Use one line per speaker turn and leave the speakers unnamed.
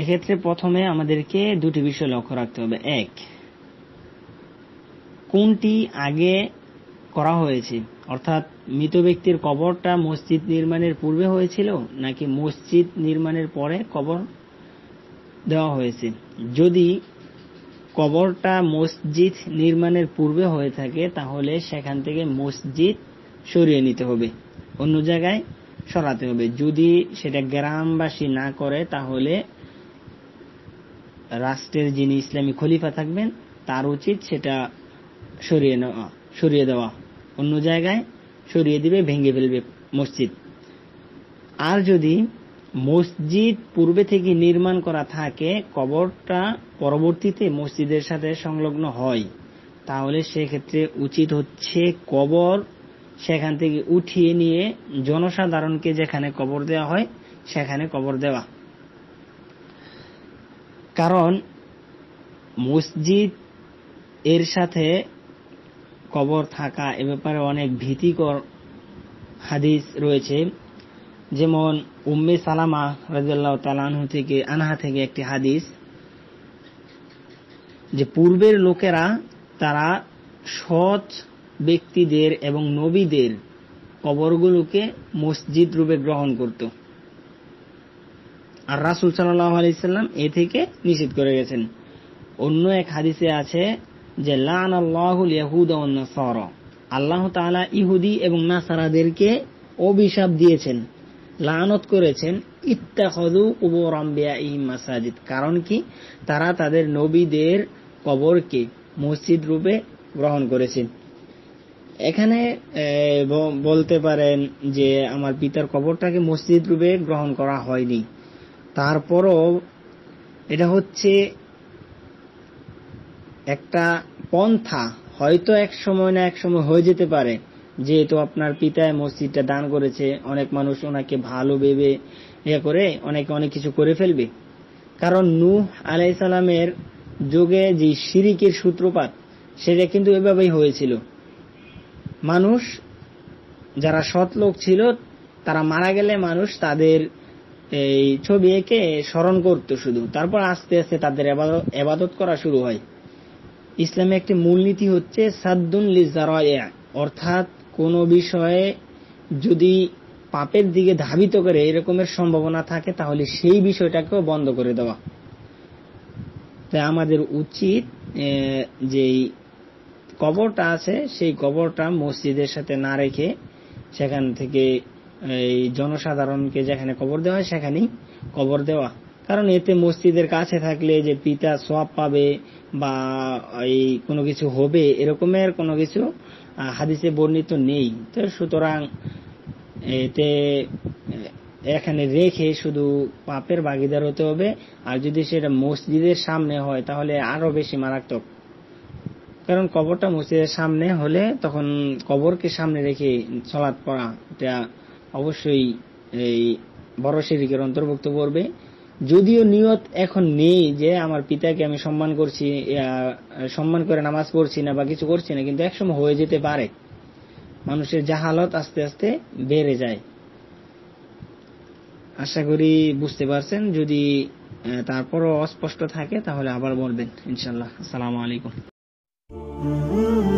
এক্ষেত্রে প্রথমে আমাদেরকে দুটি বিষয় লক্ষ্য রাখতে হবে এক কোনটি আগে করা হয়েছে অর্থাৎ মৃত ব্যক্তির কবরটা মসজিদ নির্মাণের পূর্বে হয়েছিল নাকি মসজিদ নির্মাণের পরে কবর দেওয়া হয়েছে যদি কবরটা মসজিদ নির্মাণের পূর্বে হয়ে থাকে তাহলে সেখান থেকে মসজিদ সরিয়ে নিতে হবে অন্য জায়গায় সরাতে হবে যদি সেটা গ্রামবাসী না করে তাহলে রাষ্ট্রের যিনি ইসলামী খলিফা থাকবেন তার উচিত সেটা সরিয়ে নেওয়া সরিয়ে দেওয়া অন্য জায়গায় সরিয়ে দিবে ভেঙে ফেলবে মসজিদ আর যদি মসজিদ পূর্বে থেকে নির্মাণ করা থাকে কবরটা পরবর্তীতে মসজিদের সাথে সংলগ্ন হয় তাহলে সেক্ষেত্রে উচিত হচ্ছে কবর সেখান থেকে উঠিয়ে নিয়ে জনসাধারণকে যেখানে কবর দেওয়া হয় সেখানে কবর দেওয়া কারণ মসজিদ এর সাথে কবর থাকা এ ব্যাপারে অনেক ভীতিকর হাদিস রয়েছে যেমন উম্মে সালামা রাজু তালানহু থেকে আনহা থেকে একটি হাদিস যে পূর্বের লোকেরা তারা সৎ ব্যক্তিদের এবং নবীদের কবরগুলোকে মসজিদ রূপে গ্রহণ করত আর রাসুল সাল্লাহ আলাইসাল্লাম এ থেকে নিষেধ করে গেছেন অন্য এক হাদিসে আছে যে লান আল্লাহুল ইয়াহুদ নাসার আল্লাহ তাআলা ইহুদি এবং নাসারাদেরকে অভিশাপ দিয়েছেন লানত করেছেন ইত্তাখদু উবর ই মাসাজিদ কারণ কি তারা তাদের নবীদের কবরকে মসজিদ রূপে গ্রহণ করেছেন এখানে বলতে পারেন যে আমার পিতার কবরটাকে মসজিদ রূপে গ্রহণ করা হয়নি তারপরও এটা হচ্ছে একটা পন্থা হয়তো এক সময় না এক সময় হয়ে যেতে পারে যেহেতু আপনার পিতায় মসজিদটা দান করেছে অনেক মানুষ ওনাকে ভালো ভেবে ইয়ে করে অনেকে অনেক কিছু করে ফেলবে কারণ নূহ সালামের যুগে যে শিরিকের সূত্রপাত সেটা কিন্তু এভাবেই হয়েছিল মানুষ যারা সৎ লোক ছিল তারা মারা গেলে মানুষ তাদের এই ছবি এঁকে স্মরণ করত শুধু তারপর আস্তে আস্তে তাদের এবাদত করা শুরু হয় ইসলামে একটি মূলনীতি হচ্ছে সাদ্দুন লিজারয়া অর্থাৎ কোনো বিষয়ে যদি পাপের দিকে ধাবিত করে এরকমের সম্ভাবনা থাকে তাহলে সেই বিষয়টাকেও বন্ধ করে দেওয়া তাই আমাদের উচিত যেই কবরটা আছে সেই কবরটা মসজিদের সাথে না রেখে সেখান থেকে এই জনসাধারণকে যেখানে কবর দেওয়া হয় সেখানেই কবর দেওয়া কারণ এতে মসজিদের কাছে থাকলে যে পিতা সোয়াব পাবে বা এই কোনো কিছু হবে এরকমের কোনো কিছু হাদিসে বর্ণিত নেই তো সুতরাং এতে এখানে রেখে শুধু পাপের ভাগিদার হতে হবে আর যদি সেটা মসজিদের সামনে হয় তাহলে আরো বেশি মারাত্মক কারণ কবরটা মসজিদের সামনে হলে তখন কবরকে সামনে রেখে চলাৎ পড়া এটা অবশ্যই এই বড় শিরিকের অন্তর্ভুক্ত করবে যদিও নিয়ত এখন নেই যে আমার পিতাকে আমি সম্মান করছি সম্মান করে নামাজ পড়ছি না বা কিছু করছি না কিন্তু একসময় হয়ে যেতে পারে মানুষের জাহালত আস্তে আস্তে বেড়ে যায় আশা করি বুঝতে পারছেন যদি তারপরও অস্পষ্ট থাকে তাহলে আবার বলবেন ইনশাল্লাহ আসসালামু আলাইকুম